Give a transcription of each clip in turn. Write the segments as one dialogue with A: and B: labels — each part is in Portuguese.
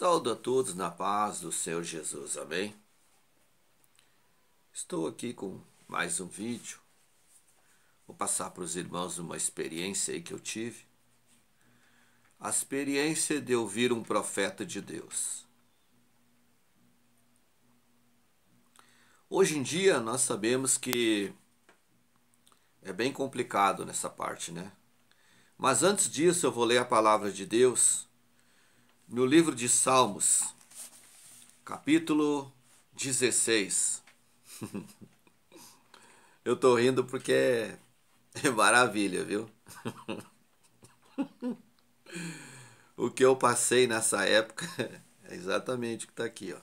A: Saúdo a todos na paz do Senhor Jesus, amém? Estou aqui com mais um vídeo. Vou passar para os irmãos uma experiência aí que eu tive. A experiência de ouvir um profeta de Deus. Hoje em dia nós sabemos que é bem complicado nessa parte, né? Mas antes disso eu vou ler a palavra de Deus no livro de Salmos, capítulo 16. Eu tô rindo porque é, é maravilha, viu? o que eu passei nessa época é exatamente o que está aqui, ó.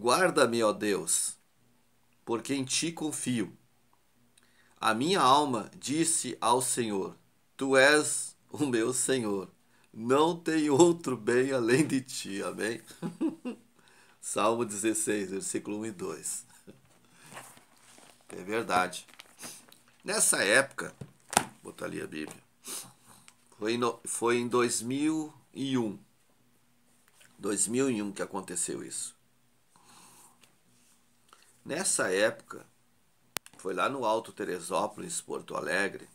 A: Guarda-me, ó Deus, porque em ti confio. A minha alma disse ao Senhor: Tu és o meu Senhor não tem outro bem além de ti. Amém? Salmo 16, versículo 1 e 2. É verdade. Nessa época, botar ali a Bíblia, foi, no, foi em 2001. 2001 que aconteceu isso. Nessa época, foi lá no Alto Teresópolis, Porto Alegre,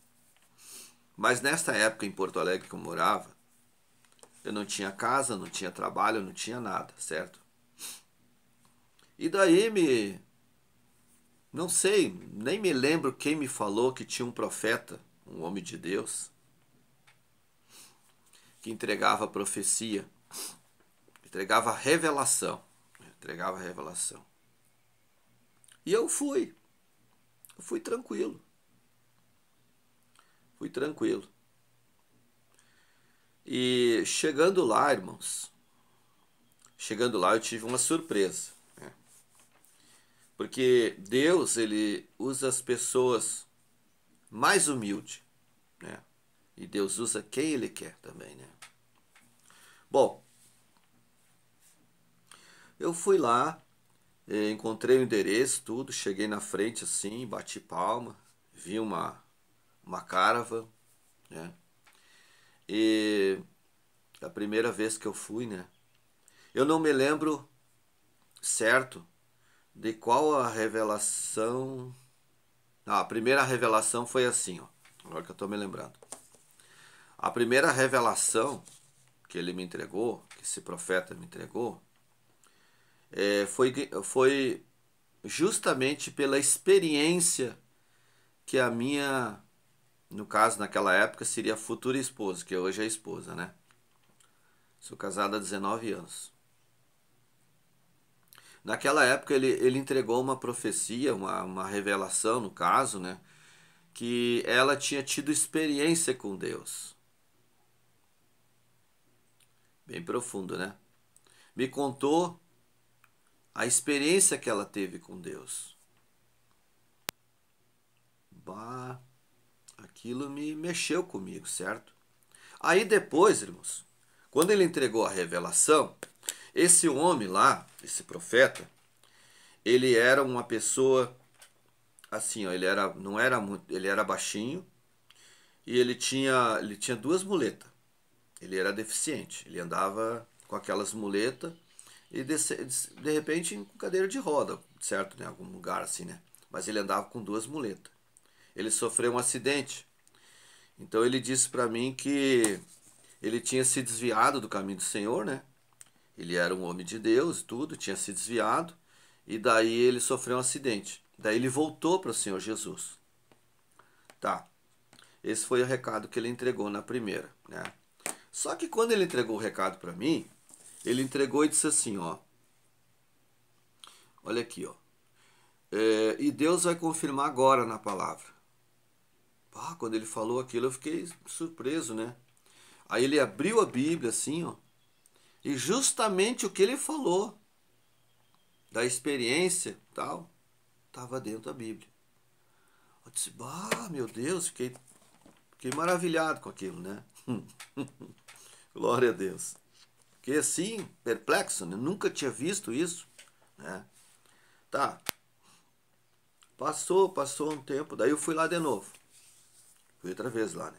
A: mas nessa época em Porto Alegre que eu morava, eu não tinha casa, não tinha trabalho, não tinha nada, certo? E daí me. Não sei, nem me lembro quem me falou que tinha um profeta, um homem de Deus, que entregava profecia, entregava revelação. Entregava revelação. E eu fui. Eu fui tranquilo. Fui tranquilo. E chegando lá, irmãos, chegando lá eu tive uma surpresa. Né? Porque Deus, ele usa as pessoas mais humildes. Né? E Deus usa quem ele quer também, né? Bom, eu fui lá, eh, encontrei o endereço, tudo, cheguei na frente assim, bati palma, vi uma, uma caravan, né? E a primeira vez que eu fui, né? Eu não me lembro certo de qual a revelação. Ah, a primeira revelação foi assim, ó. Agora que eu tô me lembrando. A primeira revelação que ele me entregou, que esse profeta me entregou, é, foi, foi justamente pela experiência que a minha no caso, naquela época, seria a futura esposa, que hoje é a esposa, né? Sou casado há 19 anos. Naquela época, ele, ele entregou uma profecia, uma, uma revelação, no caso, né? Que ela tinha tido experiência com Deus. Bem profundo, né? Me contou a experiência que ela teve com Deus. Bah aquilo me mexeu comigo, certo? Aí depois, irmãos, quando ele entregou a revelação, esse homem lá, esse profeta, ele era uma pessoa assim, ó, ele era não era muito, ele era baixinho e ele tinha, ele tinha duas muletas. Ele era deficiente, ele andava com aquelas muletas e de, de repente em cadeira de roda, certo, em né? algum lugar assim, né? Mas ele andava com duas muletas ele sofreu um acidente. Então ele disse para mim que ele tinha se desviado do caminho do Senhor, né? Ele era um homem de Deus, e tudo, tinha se desviado, e daí ele sofreu um acidente. Daí ele voltou para o Senhor Jesus. Tá. Esse foi o recado que ele entregou na primeira, né? Só que quando ele entregou o recado para mim, ele entregou e disse assim, ó. Olha aqui, ó. É, e Deus vai confirmar agora na palavra. Ah, quando ele falou aquilo, eu fiquei surpreso, né? Aí ele abriu a Bíblia assim, ó. E justamente o que ele falou da experiência, tal, estava dentro da Bíblia. Eu disse: "Bah, meu Deus, fiquei fiquei maravilhado com aquilo, né?" Glória a Deus. Fiquei assim, perplexo, né? Nunca tinha visto isso, né? Tá. Passou, passou um tempo, daí eu fui lá de novo. Fui outra vez lá, né?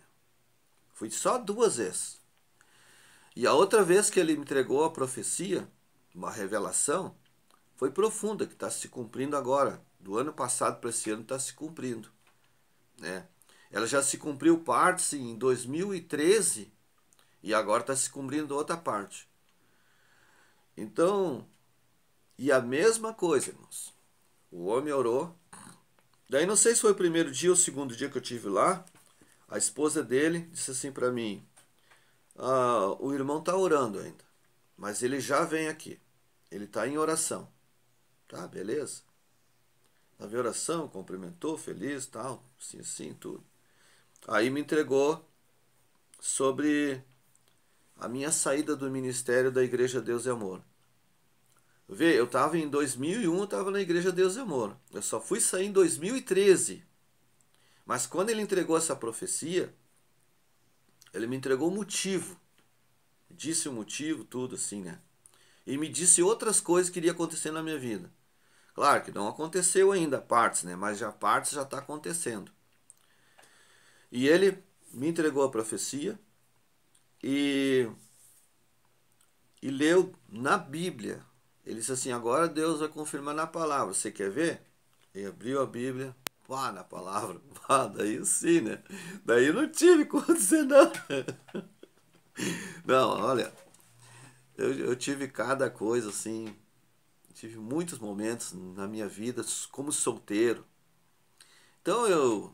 A: Fui só duas vezes. E a outra vez que ele me entregou a profecia, uma revelação, foi profunda, que está se cumprindo agora. Do ano passado para esse ano está se cumprindo. Né? Ela já se cumpriu parte em 2013 e agora está se cumprindo outra parte. Então, e a mesma coisa, irmãos. O homem orou. Daí não sei se foi o primeiro dia ou o segundo dia que eu tive lá. A esposa dele disse assim para mim: ah, o irmão está orando ainda, mas ele já vem aqui. Ele está em oração. Tá, beleza? Tava em oração, cumprimentou, feliz, tal, assim, assim, tudo. Aí me entregou sobre a minha saída do ministério da Igreja Deus e Amor. Vê, eu estava em 2001, eu estava na Igreja Deus e Amor. Eu só fui sair em 2013. Mas quando ele entregou essa profecia, ele me entregou o motivo. Disse o motivo, tudo assim, né? E me disse outras coisas que iria acontecer na minha vida. Claro que não aconteceu ainda partes, né? Mas já partes já está acontecendo. E ele me entregou a profecia e, e leu na Bíblia. Ele disse assim: agora Deus vai confirmar na palavra. Você quer ver? Ele abriu a Bíblia, pá na palavra. Pá, daí sim, né? Daí não tive quando você não. Não, olha, eu, eu tive cada coisa assim. Tive muitos momentos na minha vida como solteiro. Então eu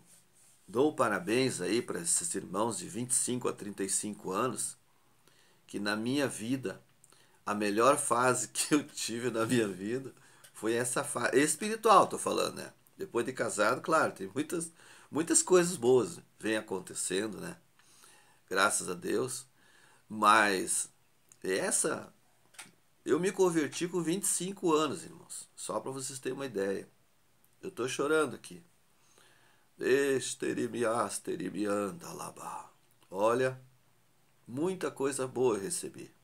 A: dou parabéns aí para esses irmãos de 25 a 35 anos, que na minha vida, a melhor fase que eu tive na minha vida foi essa fase espiritual, tô falando, né? Depois de casado, claro, tem muitas, muitas coisas boas vem acontecendo, né? Graças a Deus. Mas essa eu me converti com 25 anos, irmãos. Só para vocês terem uma ideia. Eu estou chorando aqui. Esterimiasterimianda labá. Olha, muita coisa boa eu recebi.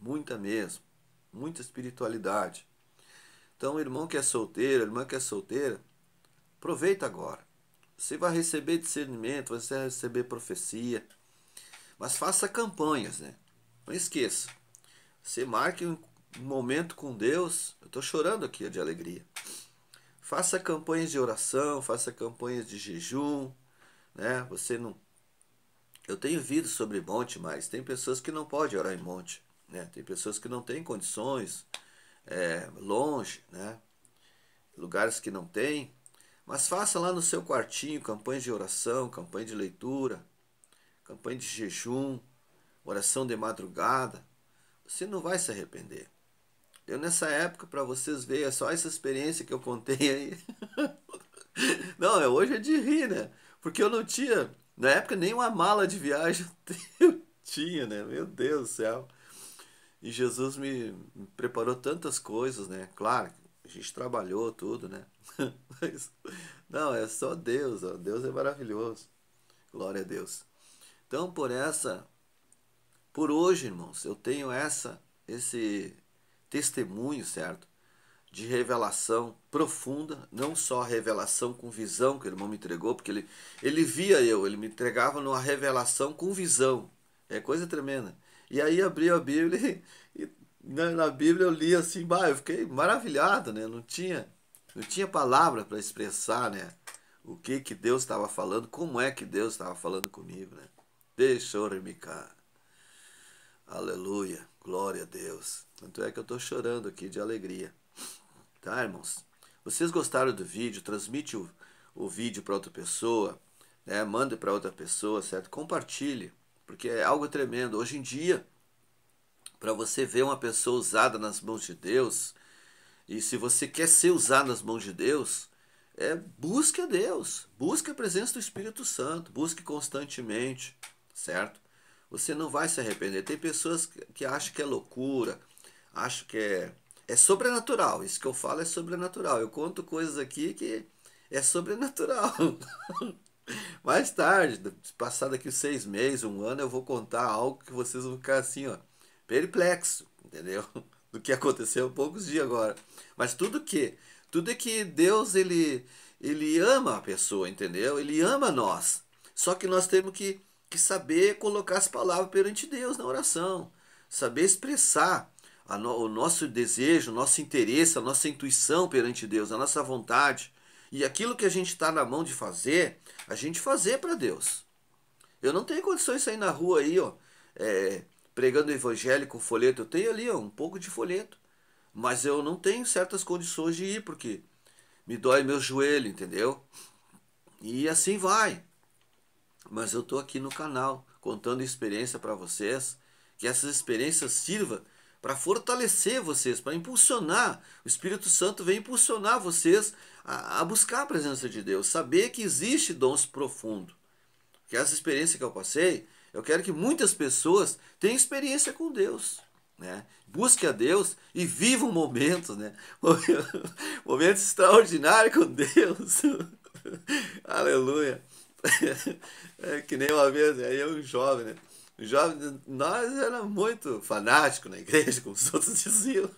A: Muita mesmo. Muita espiritualidade. Então, irmão que é solteiro, irmã que é solteira, Aproveita agora. Você vai receber discernimento, você vai receber profecia. Mas faça campanhas, né? Não esqueça. Você marque um momento com Deus. Eu estou chorando aqui de alegria. Faça campanhas de oração, faça campanhas de jejum, né? Você não Eu tenho vindo sobre monte, mas tem pessoas que não podem orar em monte, né? Tem pessoas que não têm condições, é, longe, né? Lugares que não tem, mas faça lá no seu quartinho campanha de oração, campanha de leitura, campanha de jejum, oração de madrugada. Você não vai se arrepender. Eu nessa época, para vocês verem, é só essa experiência que eu contei aí. não, é hoje é de rir, né? Porque eu não tinha, na época, nem uma mala de viagem eu tinha, né? Meu Deus do céu. E Jesus me preparou tantas coisas, né? Claro, a gente trabalhou tudo, né? Mas, não, é só Deus, ó. Deus é maravilhoso. Glória a Deus. Então, por essa, por hoje, irmãos, eu tenho essa, esse testemunho, certo? De revelação profunda, não só revelação com visão que o irmão me entregou, porque ele, ele via eu, ele me entregava numa revelação com visão. É coisa tremenda. E aí abriu a Bíblia na, na Bíblia eu li assim, bah, eu fiquei maravilhado, né? Não tinha, não tinha palavra para expressar, né? O que que Deus estava falando, como é que Deus estava falando comigo, né? Deixa eu remicar. Aleluia, glória a Deus. Tanto é que eu estou chorando aqui de alegria. Tá, irmãos? Vocês gostaram do vídeo? Transmite o, o vídeo para outra pessoa, né? Mande para outra pessoa, certo? Compartilhe, porque é algo tremendo. Hoje em dia, para você ver uma pessoa usada nas mãos de Deus, e se você quer ser usado nas mãos de Deus, é busque a Deus, busque a presença do Espírito Santo, busque constantemente, certo? Você não vai se arrepender. Tem pessoas que acham que é loucura, acham que é é sobrenatural. Isso que eu falo é sobrenatural. Eu conto coisas aqui que é sobrenatural. Mais tarde, passado aqui seis meses, um ano, eu vou contar algo que vocês vão ficar assim, ó perplexo, entendeu? Do que aconteceu poucos dias agora. Mas tudo que? Tudo é que Deus, ele, ele ama a pessoa, entendeu? Ele ama nós. Só que nós temos que, que saber colocar as palavras perante Deus na oração. Saber expressar no, o nosso desejo, o nosso interesse, a nossa intuição perante Deus, a nossa vontade. E aquilo que a gente está na mão de fazer, a gente fazer para Deus. Eu não tenho condições de sair na rua aí, ó, é, pregando evangélico, folheto. Eu tenho ali ó, um pouco de folheto, mas eu não tenho certas condições de ir porque me dói meu joelho, entendeu? E assim vai. Mas eu estou aqui no canal contando experiência para vocês, que essas experiências sirvam para fortalecer vocês, para impulsionar. O Espírito Santo vem impulsionar vocês a, a, buscar a presença de Deus, saber que existe dons profundo. Que essa experiência que eu passei eu quero que muitas pessoas tenham experiência com Deus. Né? Busque a Deus e vivam momentos, né? momentos extraordinários com Deus. Aleluia. É que nem uma vez, aí eu um jovem, né? jovem, nós era muito fanático na igreja, como os outros diziam.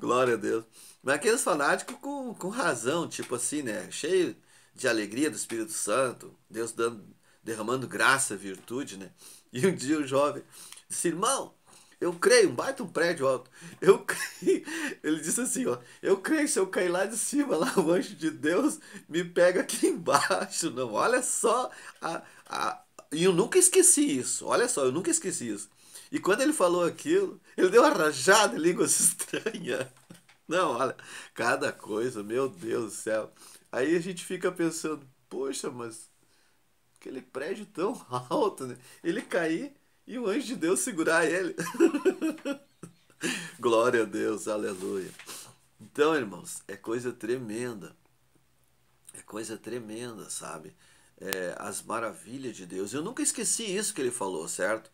A: Glória a Deus. Mas aqueles fanáticos com, com razão, tipo assim, né? Cheio de alegria do Espírito Santo, Deus dando derramando graça, virtude, né? E um dia o jovem disse, irmão, eu creio, um baita um prédio alto. Eu creio. Ele disse assim, ó. Eu creio, se eu cair lá de cima, lá o anjo de Deus me pega aqui embaixo. Não, olha só. A, a... E eu nunca esqueci isso. Olha só, eu nunca esqueci isso. E quando ele falou aquilo, ele deu uma rajada em línguas estranhas. Não, olha, cada coisa, meu Deus do céu. Aí a gente fica pensando, poxa, mas aquele prédio tão alto, né? Ele cair e o anjo de Deus segurar ele. Glória a Deus, aleluia. Então, irmãos, é coisa tremenda. É coisa tremenda, sabe? É, as maravilhas de Deus. Eu nunca esqueci isso que ele falou, certo?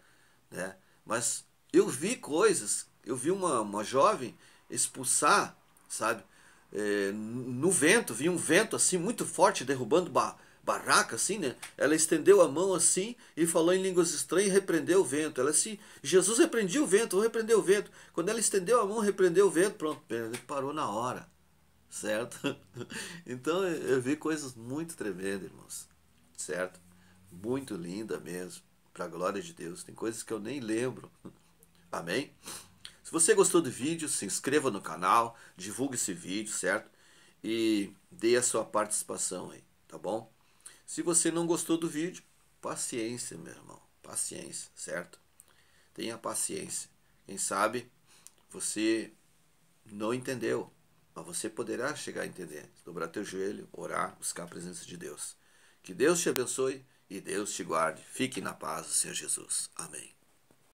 A: Né? Mas eu vi coisas, eu vi uma, uma jovem expulsar, sabe? É, no vento, vi um vento assim muito forte derrubando barro barraca, assim, né? Ela estendeu a mão assim e falou em línguas estranhas e repreendeu o vento. Ela assim, Jesus repreendia o vento, vou repreender o vento. Quando ela estendeu a mão, repreendeu o vento, pronto, parou na hora, certo? Então eu vi coisas muito tremendas, irmãos, certo? Muito linda mesmo, para a glória de Deus. Tem coisas que eu nem lembro, amém? Se você gostou do vídeo, se inscreva no canal, divulgue esse vídeo, certo? E dê a sua participação aí, tá bom? Se você não gostou do vídeo, paciência, meu irmão. Paciência, certo? Tenha paciência. Quem sabe você não entendeu, mas você poderá chegar a entender. Dobrar teu joelho, orar, buscar a presença de Deus. Que Deus te abençoe e Deus te guarde. Fique na paz do Senhor Jesus. Amém.